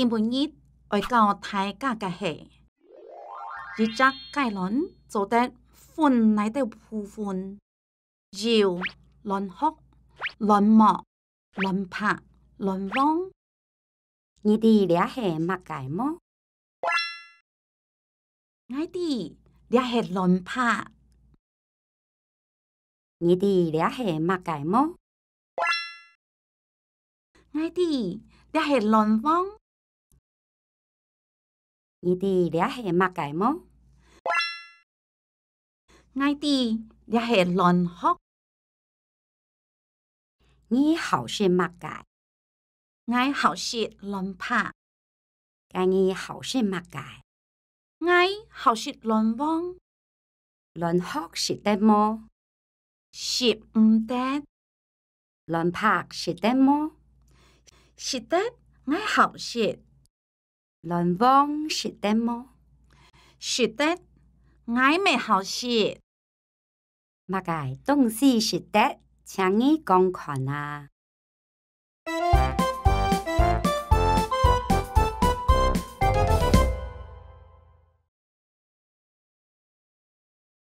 基本一爱教大家嘅戏，一只佳伦做得欢嚟到部分，又乱哭、乱骂、乱拍、乱汪，你哋俩系乜嘢猫？我哋俩系乱拍。你哋俩系乜嘢猫？我哋俩系乱汪。你哋咧系马嘢么？我哋咧系乱学。你好生马嘢？我好生乱拍。咁你好生马嘢？我好生乱望。乱学是得么？是唔得？乱拍是得么？是得，我好生。乱放是的么？是的，俺没好事。马家东西是的，请你公款啊！